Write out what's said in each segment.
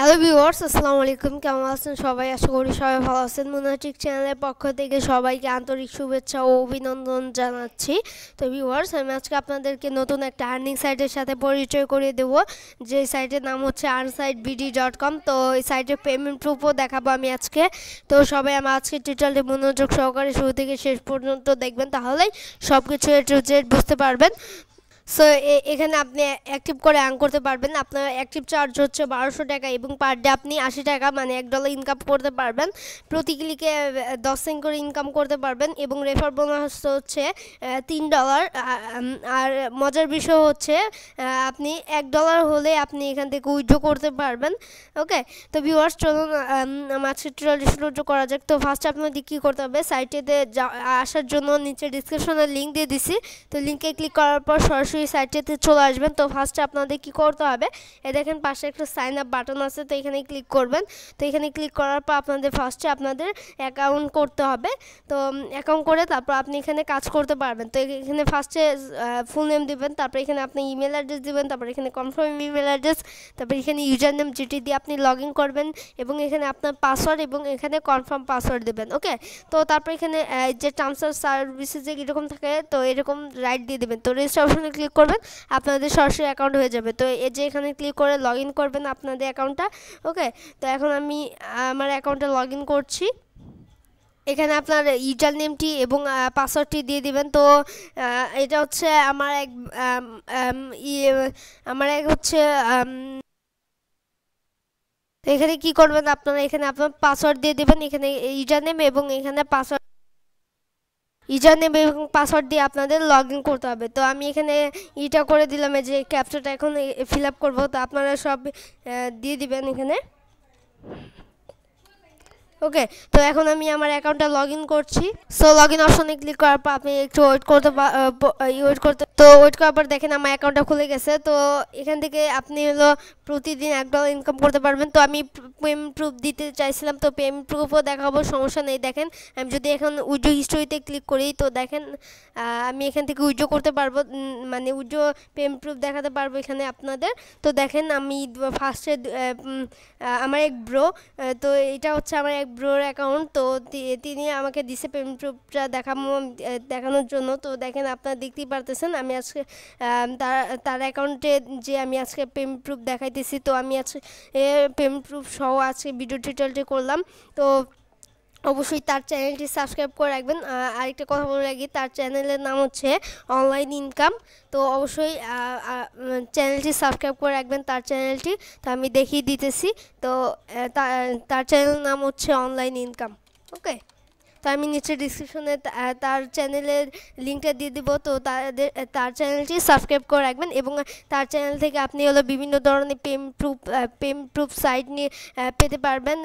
hello viewers আসসালামু আলাইকুম কেমন আছেন সবাই আশা করি সবাই ভালো আছেন মুনাটিক চ্যানেলের পক্ষ থেকে সবাইকে আন্তরিক শুভেচ্ছা ও অভিনন্দন জানাচ্ছি তো ভিউয়ার্স আমি আজকে আপনাদেরকে নতুন একটা আর্নিং সাইটের সাথে পরিচয় করিয়ে দেব যে সাইটের নাম হচ্ছে আনসাইট বিডি ডট কম তো এই সাইটের পেমেন্ট প্রুফও দেখাবো আমি আজকে তো সবাই আমার আজকে টিউটোরিয়ালটি মনোযোগ সহকারে শুরু থেকে শেষ পর্যন্ত দেখবেন তাহলেই সব কিছু এটু জেট বুঝতে পারবেন সো এখানে আপনি অ্যাক্টিভ করে আর্ন করতে পারবেন আপনার অ্যাক্টিভ চার্জ হচ্ছে বারোশো টাকা এবং পার ডে আপনি আশি টাকা মানে এক ডলার ইনকাম করতে পারবেন প্রতি ক্লিকে দশ সেন্ট করে ইনকাম করতে পারবেন এবং রেফার বোনাস হচ্ছে তিন ডলার আর মজার বিষয় হচ্ছে আপনি এক ডলার হলে আপনি এখান থেকে উইথড্র করতে পারবেন ওকে তো ভিউয়ার্স চলুন মাছের ট্রিয়াল করা যাক তো ফার্স্ট আপনাদের কী করতে হবে সাইটেতে আসার জন্য নিচে ডিসক্রিপশনে লিঙ্ক দিয়ে দিছি তো লিঙ্কে ক্লিক করার পর সরাসরি এই সাইটটাতে চলে আসবেন তো ফার্স্টে আপনাদের কি করতে হবে এ দেখেন পাশে একটা সাইন আপ বাটন আছে তো এখানে ক্লিক করবেন তো এখানে ক্লিক করার পর আপনাদের ফার্স্টে আপনাদের অ্যাকাউন্ট করতে হবে তো অ্যাকাউন্ট করে তারপর আপনি এখানে কাজ করতে পারবেন তো এখানে ফার্স্টে ফুল নেম দিবেন তারপর এখানে আপনি ইমেল অ্যাড্রেস দেবেন তারপর এখানে কনফার্ম ইমেল অ্যাড্রেস তারপর এখানে ইউজার নেম যেটি দিয়ে আপনি লগ ইন করবেন এবং এখানে আপনার পাসওয়ার্ড এবং এখানে কনফার্ম পাসওয়ার্ড দেবেন ওকে তো তারপর এখানে যে টার্মস অফ সার্ভিসেস এরকম থাকে তো এরকম রাইট দিয়ে দেবেন তো রেজিস্ট্রেশনে ক্লিক ক্লিক করবেন আপনাদের সরাসরি অ্যাকাউন্ট হয়ে যাবে তো এই যে এখানে ক্লিক করে লগ করবেন আপনাদের অ্যাকাউন্টটা ওকে তো এখন আমি আমার অ্যাকাউন্টে লগ করছি এখানে আপনার ইউজার নেমটি এবং পাসওয়ার্ডটি দিয়ে দিবেন তো এটা হচ্ছে আমার এক ইয়ে, আমার এক হচ্ছে এখানে কি করবেন আপনারা এখানে আপনার পাসওয়ার্ড দিয়ে দেবেন এখানে ইউজার নেম এবং এখানে পাসওয়ার্ড ইউজার নেম এবং পাসওয়ার্ড দিয়ে আপনাদের লগ করতে হবে তো আমি এখানে ইটা করে দিলাম যে ক্যাপচাটা এখন ফিল আপ করবো তো আপনারা সব দিয়ে দিবেন এখানে ওকে তো এখন আমি আমার অ্যাকাউন্টটা লগ করছি সো লগ ইন অপশনে ক্লিক করার পর আপনি একটু ওয়েট করতে ওয়েট করতে তো ওয়েট করার পর দেখেন আমার অ্যাকাউন্টটা খুলে গেছে তো এখান থেকে আপনি হলো প্রতিদিন এক ডলার ইনকাম করতে পারবেন তো আমি পেমেন্ট প্রুফ দিতে চাইছিলাম তো পেমেন্ট প্রুফও দেখাবো সমস্যা নেই দেখেন আমি যদি এখন উজ্জো হিস্টোরিতে ক্লিক করি তো দেখেন আমি এখান থেকে উজ্জো করতে পারবো মানে উজ্জো পেমেন্ট প্রুফ দেখাতে পারবো এখানে আপনাদের তো দেখেন আমি ফার্স্টে আমার এক ব্রো তো এটা হচ্ছে আমার এক ব্রোর অ্যাকাউন্ট তো তিনি আমাকে দিছে পেমেন্ট প্রুফটা দেখাবো দেখানোর জন্য তো দেখেন আপনারা দেখতেই পারতেছেন আমি আমি আজকে তার অ্যাকাউন্টে যে আমি আজকে পেমেন্ট প্রুফ দেখাইতেছি তো আমি আজকে পেমেন্ট প্রুফ সহ আজকে ভিডিও টিউটোরিয়ালটি করলাম তো অবশ্যই তার চ্যানেলটি সাবস্ক্রাইব করে রাখবেন আরেকটা কথা বলে রাখি তার চ্যানেলের নাম হচ্ছে অনলাইন ইনকাম তো অবশ্যই চ্যানেলটি সাবস্ক্রাইব করে রাখবেন তার চ্যানেলটি তো আমি দেখিয়ে দিতেছি তো তার চ্যানেলের নাম হচ্ছে অনলাইন ইনকাম ওকে তো আমি নিচে ডিসক্রিপশনে তার চ্যানেলের লিঙ্কটা দিয়ে দিব তো তাদের তার চ্যানেলটি সাবস্ক্রাইব করে রাখবেন এবং তার চ্যানেল থেকে আপনি হলো বিভিন্ন ধরনের payment proof payment proof site নিয়ে পেতে পারবেন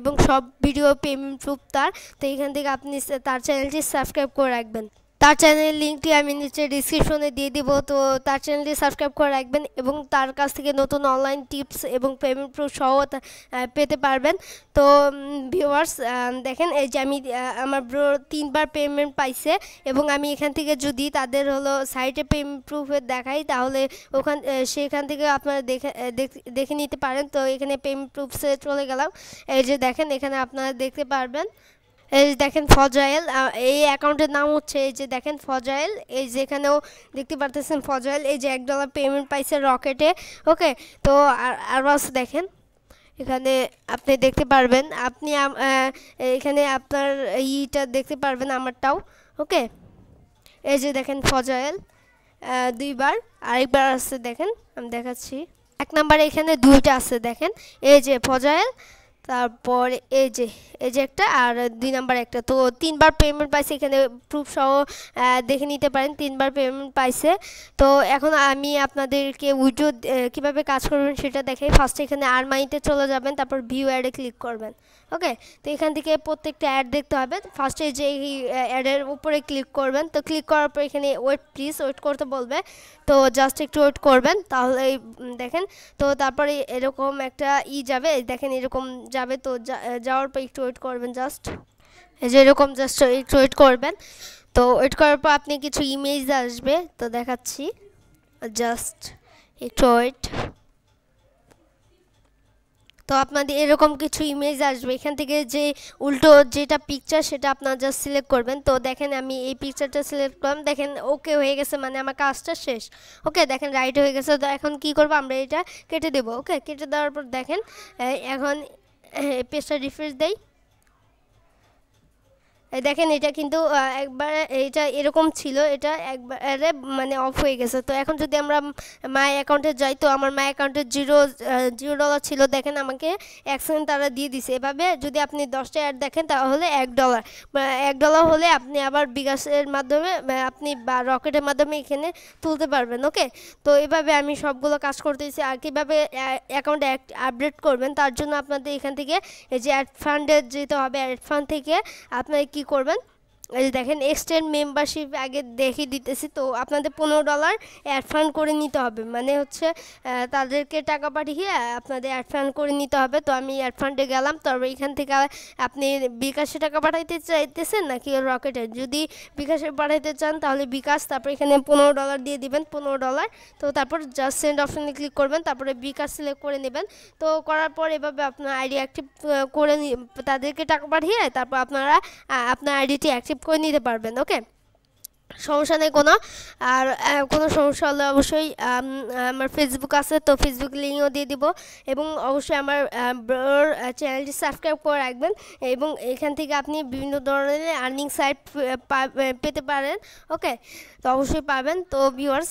এবং সব ভিডিও পেম প্রুফ তার তো এখান থেকে আপনি তার চ্যানেলটি সাবস্ক্রাইব করে রাখবেন তার চ্যানেলের লিঙ্কটি আমি নিচে ডিসক্রিপশনে দিয়ে দিব তো তার চ্যানেলটি সাবস্ক্রাইব করে রাখবেন এবং তার কাছ থেকে নতুন অনলাইন টিপস এবং পেমেন্ট প্রুফ সহ পেতে পারবেন তো ভিউয়ার্স দেখেন এই যে আমি আমার ব্রো তিনবার পেমেন্ট পাইছে এবং আমি এখান থেকে যদি তাদের হলো সাইটে পেমেন্ট প্রুফে দেখাই তাহলে ওখান সেখান থেকে আপনারা দেখে দেখে নিতে পারেন তো এখানে পেমেন্ট প্রুফসে চলে গেলাম এই যে দেখেন এখানে আপনারা দেখতে পারবেন এই দেখেন ফজাইল এই অ্যাকাউন্টের নাম হচ্ছে এই যে দেখেন ফজাইল এই যেখানেও দেখতে পারতেছেন ফজাইল এই যে এক ডলার পেমেন্ট পাইছে রকেটে ওকে তো আরও আর দেখেন এখানে আপনি দেখতে পারবেন আপনি এখানে আপনার ইটা দেখতে পারবেন আমারটাও ওকে এই যে দেখেন ফজাইল দুইবার আরেকবার আসছে দেখেন আমি দেখাচ্ছি এক নাম্বার এখানে দুইটা আছে দেখেন এই যে ফজাইল তারপর এই যে এই যে একটা আর দুই নাম্বার একটা তো তিনবার পেমেন্ট পাইছে এখানে প্রুফ সহ দেখে নিতে পারেন তিনবার পেমেন্ট পাইছে তো এখন আমি আপনাদেরকে উইড্রো কীভাবে কাজ করবেন সেটা দেখাই ফার্স্টে এখানে আর মাইতে চলে যাবেন তারপর ভিউ অ্যাডে ক্লিক করবেন ওকে তো এখান থেকে প্রত্যেকটা অ্যাড দেখতে হবে ফার্স্টে যে এই অ্যাডের উপরে ক্লিক করবেন তো ক্লিক করার পর এখানে ওয়েট প্লিজ ওয়েট করতে বলবে তো জাস্ট একটু ওয়েট করবেন তাহলে দেখেন তো তারপরে এরকম একটা ই যাবে দেখেন এরকম যাবে তো যাওয়ার পর একটু ওয়েট করবেন জাস্ট এই যে এরকম জাস্ট একটু ওয়েট করবেন তো ওয়েট করার পর আপনি কিছু ইমেজ আসবে তো দেখাচ্ছি জাস্ট একটু ওয়েট তো আপনাদের এরকম কিছু ইমেজ আসবে এখান থেকে যে উল্টো যেটা পিকচার সেটা আপনারা জাস্ট সিলেক্ট করবেন তো দেখেন আমি এই পিকচারটা সিলেক্ট করলাম দেখেন ওকে হয়ে গেছে মানে আমার কাজটা শেষ ওকে দেখেন রাইট হয়ে গেছে তো এখন কি করব আমরা এটা কেটে দেব ওকে কেটে দেওয়ার পর দেখেন এখন পেজটা রিফ্রেশ দেয় দেখেন এটা কিন্তু একবার এটা এরকম ছিল এটা একবারে মানে অফ হয়ে গেছে তো এখন যদি আমরা মাই অ্যাকাউন্টে যাই তো আমার মাই অ্যাকাউন্টে জিরো জিরো ডলার ছিল দেখেন আমাকে এক তারা দিয়ে দিছে এভাবে যদি আপনি দশটা অ্যাড দেখেন তাহলে এক ডলার এক ডলার হলে আপনি আবার বিকাশের মাধ্যমে আপনি বা রকেটের মাধ্যমে এখানে তুলতে পারবেন ওকে তো এভাবে আমি সবগুলো কাজ করতেছি আর কীভাবে অ্যাকাউন্ট আপডেট করবেন তার জন্য আপনাদের এখান থেকে এই যে অ্যাড ফান্ডে যেতে হবে অ্যাড ফান্ড থেকে আপনার কি করবেন এই যে দেখেন এক্সটেন্ড মেম্বারশিপ আগে দেখিয়ে দিতেছি তো আপনাদের পনেরো ডলার অ্যাডফান্ড করে নিতে হবে মানে হচ্ছে তাদেরকে টাকা পাঠিয়ে আপনাদের অ্যাডফান্ড করে নিতে হবে তো আমি অ্যাডফান্ডে গেলাম তবে এখান থেকে আপনি বিকাশে টাকা পাঠাইতে চাইতেছেন নাকি রকেটে যদি বিকাশে পাঠাইতে চান তাহলে বিকাশ তারপর এখানে পনেরো ডলার দিয়ে দিবেন পনেরো ডলার তো তারপর জাস্ট সেন্ড অপশানে ক্লিক করবেন তারপরে বিকাশ সিলেক্ট করে নেবেন তো করার পর এভাবে আপনার আইডি অ্যাক্টিভ করে তাদেরকে টাকা পাঠিয়ে তারপর আপনারা আপনার আইডিটি অ্যাক্টিভ সেভ করে নিতে পারবেন ওকে সমস্যা নেই কোনো আর কোনো সমস্যা হলে অবশ্যই আমার ফেসবুক আছে তো ফেসবুক লিঙ্কও দিয়ে দিব এবং অবশ্যই আমার ব্রোর চ্যানেলটি সাবস্ক্রাইব করে রাখবেন এবং এখান থেকে আপনি বিভিন্ন ধরনের আর্নিং সাইট পেতে পারেন ওকে তো অবশ্যই পাবেন তো ভিউয়ার্স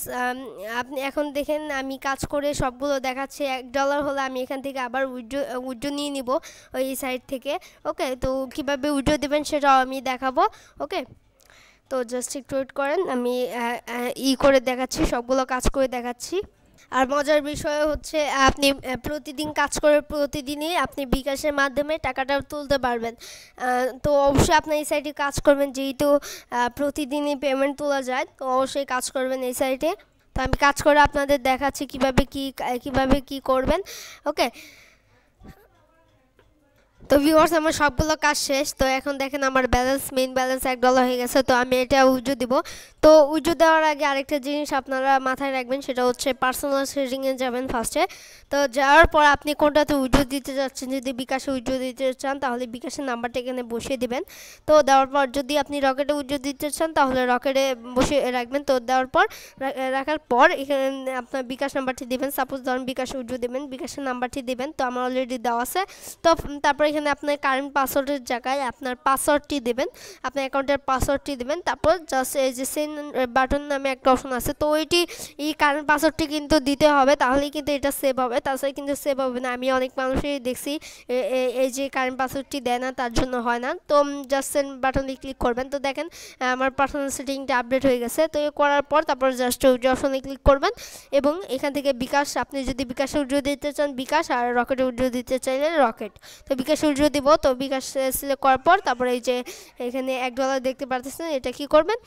আপনি এখন দেখেন আমি কাজ করে সবগুলো দেখাচ্ছি এক ডলার হলে আমি এখান থেকে আবার উইড্রো উইড্রো নিয়ে নিব ওই সাইট থেকে ওকে তো কীভাবে উইড্রো দেবেন সেটাও আমি দেখাবো ওকে তো জাস্ট একটু ওয়েট করেন আমি ই করে দেখাচ্ছি সবগুলো কাজ করে দেখাচ্ছি আর মজার বিষয় হচ্ছে আপনি প্রতিদিন কাজ করে প্রতিদিনই আপনি বিকাশের মাধ্যমে টাকাটা তুলতে পারবেন তো অবশ্যই আপনার এই সাইটে কাজ করবেন যেহেতু প্রতিদিনই পেমেন্ট তোলা যায় তো অবশ্যই কাজ করবেন এই সাইটে তো আমি কাজ করে আপনাদের দেখাচ্ছি কিভাবে কি কিভাবে কি করবেন ওকে তো ভিউয়ার্স আমার সবগুলো কাজ শেষ তো এখন দেখেন আমার ব্যালেন্স মেইন ব্যালেন্স এক ডলার হয়ে গেছে তো আমি এটা উজু দিব তো উজু দেওয়ার আগে আরেকটা জিনিস আপনারা মাথায় রাখবেন সেটা হচ্ছে পার্সোনাল সেভিংয়ে যাবেন ফার্স্টে তো যাওয়ার পর আপনি কোনটাতে উজু দিতে যাচ্ছেন যদি বিকাশে উজু দিতে চান তাহলে বিকাশের নাম্বারটা এখানে বসিয়ে দিবেন তো দেওয়ার পর যদি আপনি রকেটে উজু দিতে চান তাহলে রকেটে বসে রাখবেন তো দেওয়ার পর রাখার পর এখানে আপনার বিকাশ নাম্বারটি দিবেন সাপোজ ধরুন বিকাশে উজু দেবেন বিকাশের নাম্বারটি দিবেন তো আমার অলরেডি দেওয়া আছে তো তারপরে এখানে আপনার কারেন্ট পাসওয়ার্ডের জায়গায় আপনার পাসওয়ার্ডটি দেবেন আপনার অ্যাকাউন্টের পাসওয়ার্ডটি দেবেন তারপর জাস্ট এই যে সেন বাটন নামে একটা অপশন আছে তো ওইটি এই কারেন্ট পাসওয়ার্ডটি কিন্তু দিতে হবে তাহলেই কিন্তু এটা সেভ হবে তাছাড়া কিন্তু সেভ হবে না আমি অনেক মানুষই দেখছি এই যে কারেন্ট পাসওয়ার্ডটি দেয় না তার জন্য হয় না তো জাস্ট সেন্ড বাটনে ক্লিক করবেন তো দেখেন আমার পার্সোনাল সেটিংটা আপডেট হয়ে গেছে তো করার পর তারপর জাস্ট উইড্রো অপশনে ক্লিক করবেন এবং এখান থেকে বিকাশ আপনি যদি বিকাশে উজ্জ্বল দিতে চান বিকাশ আর রকেটে উজ্জ্বল দিতে চাইলে রকেট তো বিকাশে সূর্য দিব তো বিকাশ সিলেক্ট করার পর তারপরে এই যে এখানে এক ডলার দেখতে পারতেছেন এটা কি করবেন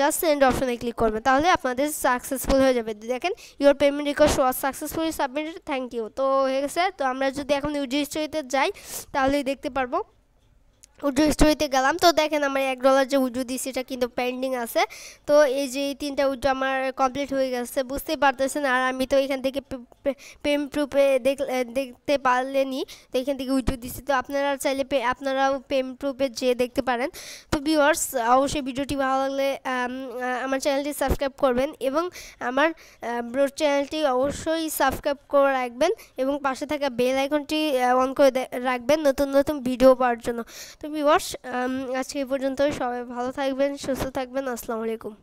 জাস্ট সেন্ড অপশনে ক্লিক করবেন তাহলে আপনাদের সাকসেসফুল হয়ে যাবে দেখেন your payment request was successfully submitted thank you তো হয়ে গেছে তো আমরা যদি এখন ইউজিস্ট্রিতে যাই তাহলেই দেখতে পারবো উজু স্টোরিতে গেলাম তো দেখেন আমার এক ডলার যে উজু দিয়েছি সেটা কিন্তু পেন্ডিং আছে তো এই যে এই তিনটা উজু আমার কমপ্লিট হয়ে গেছে বুঝতেই পারতেছেন আর আমি তো এখান থেকে পেম প্রুপে দেখতে পারলেনি তো এখান থেকে উজু দিছি তো আপনারা চাইলে আপনারাও পেম প্রুফে যেয়ে দেখতে পারেন তো ভিউয়ার্স অবশ্যই ভিডিওটি ভালো লাগলে আমার চ্যানেলটি সাবস্ক্রাইব করবেন এবং আমার ব্রোড চ্যানেলটি অবশ্যই সাবস্ক্রাইব করে রাখবেন এবং পাশে থাকা বেল আইকনটি অন করে রাখবেন নতুন নতুন ভিডিও পাওয়ার জন্য তো ভিউয়ার্স আজকে এই পর্যন্ত সবাই ভালো থাকবেন সুস্থ থাকবেন আসসালামু আলাইকুম